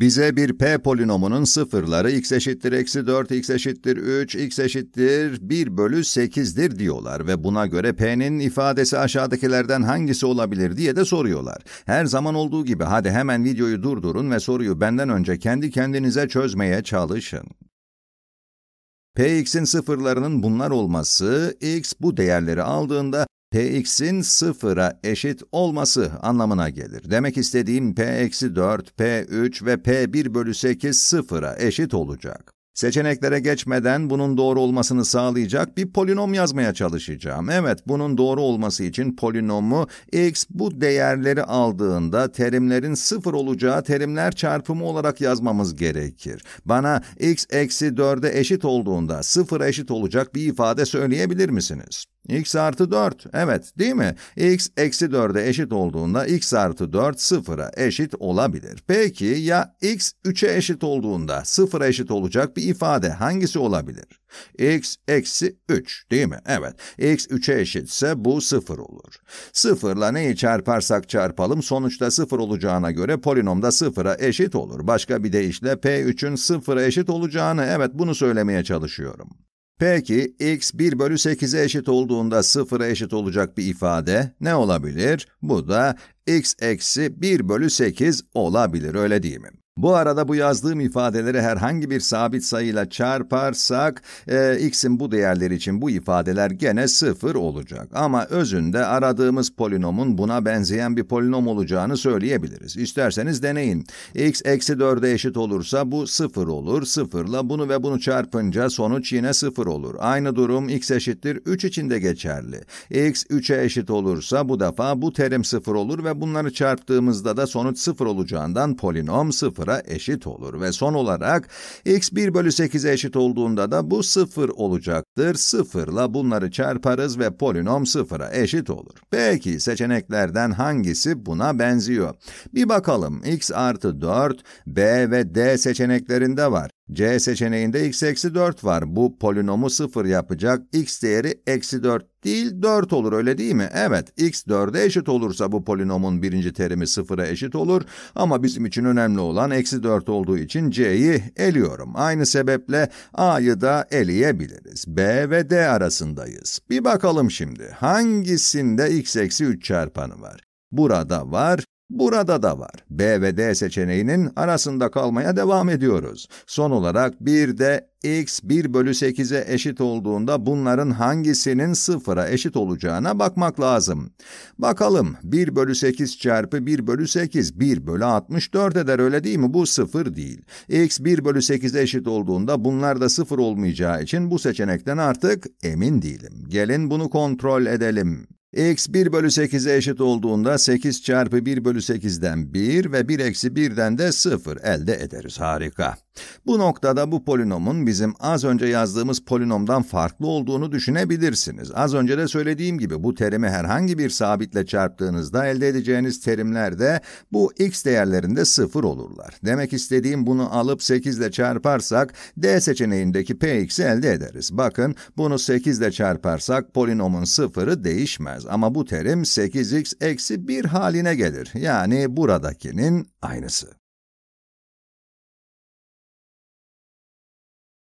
Bize bir p polinomunun sıfırları x eşittir eksi 4, x eşittir 3, x eşittir 1 bölü 8'dir diyorlar ve buna göre p'nin ifadesi aşağıdakilerden hangisi olabilir diye de soruyorlar. Her zaman olduğu gibi hadi hemen videoyu durdurun ve soruyu benden önce kendi kendinize çözmeye çalışın. px'in sıfırlarının bunlar olması, x bu değerleri aldığında Px'in sıfıra eşit olması anlamına gelir. Demek istediğim P-4, P3 ve P1 bölü 8 sıfıra eşit olacak. Seçeneklere geçmeden bunun doğru olmasını sağlayacak bir polinom yazmaya çalışacağım. Evet, bunun doğru olması için polinomu x bu değerleri aldığında terimlerin sıfır olacağı terimler çarpımı olarak yazmamız gerekir. Bana x eksi 4'e eşit olduğunda sıfır eşit olacak bir ifade söyleyebilir misiniz? x artı 4, evet değil mi? x eksi 4'e eşit olduğunda x artı 4 sıfıra eşit olabilir. Peki ya x 3'e eşit olduğunda sıfıra eşit olacak bir ifade hangisi olabilir? x eksi 3 değil mi? Evet, x 3'e eşitse bu 0 olur. 0 ile neyi çarparsak çarpalım sonuçta 0 olacağına göre polinomda 0'a eşit olur. Başka bir deyişle p3'ün 0'a eşit olacağını, evet bunu söylemeye çalışıyorum. Peki x 1 bölü 8'e eşit olduğunda 0'a eşit olacak bir ifade ne olabilir? Bu da x eksi 1 bölü 8 olabilir öyle değil mi? Bu arada bu yazdığım ifadeleri herhangi bir sabit sayıyla çarparsak, e, x'in bu değerleri için bu ifadeler gene sıfır olacak. Ama özünde aradığımız polinomun buna benzeyen bir polinom olacağını söyleyebiliriz. İsterseniz deneyin. x eksi 4'e eşit olursa bu sıfır olur. Sıfırla bunu ve bunu çarpınca sonuç yine sıfır olur. Aynı durum x eşittir 3 için de geçerli. x 3'e eşit olursa bu defa bu terim sıfır olur ve bunları çarptığımızda da sonuç sıfır olacağından polinom sıfır sıfıra eşit olur ve son olarak x 1 bölü 8'e eşit olduğunda da bu sıfır olacaktır. Sıfırla bunları çarparız ve polinom sıfıra eşit olur. Peki seçeneklerden hangisi buna benziyor? Bir bakalım x artı 4, b ve d seçeneklerinde var. C seçeneğinde x eksi 4 var. Bu polinomu 0 yapacak. x değeri eksi 4 değil 4 olur öyle değil mi? Evet x 4'e eşit olursa bu polinomun birinci terimi 0'a eşit olur. Ama bizim için önemli olan eksi 4 olduğu için c'yi eliyorum. Aynı sebeple a'yı da eleyebiliriz. b ve d arasındayız. Bir bakalım şimdi hangisinde x eksi 3 çarpanı var? Burada var, Burada da var. B ve D seçeneğinin arasında kalmaya devam ediyoruz. Son olarak bir de x 1 bölü 8'e eşit olduğunda bunların hangisinin sıfıra eşit olacağına bakmak lazım. Bakalım 1 bölü 8 çarpı 1 bölü 8 1 bölü 64 eder öyle değil mi? Bu sıfır değil. x 1 bölü 8'e eşit olduğunda bunlar da sıfır olmayacağı için bu seçenekten artık emin değilim. Gelin bunu kontrol edelim x 1 bölü 8'e eşit olduğunda 8 çarpı 1 bölü 8'den 1 ve 1 eksi 1'den de 0 elde ederiz. Harika. Bu noktada bu polinomun bizim az önce yazdığımız polinomdan farklı olduğunu düşünebilirsiniz. Az önce de söylediğim gibi bu terimi herhangi bir sabitle çarptığınızda elde edeceğiniz terimler de bu x değerlerinde 0 olurlar. Demek istediğim bunu alıp 8 ile çarparsak d seçeneğindeki px'i elde ederiz. Bakın bunu 8 ile çarparsak polinomun 0'ı değişmez edeceğiz ama bu terim 8x eksi 1 haline gelir. Yani buradakinin aynısı.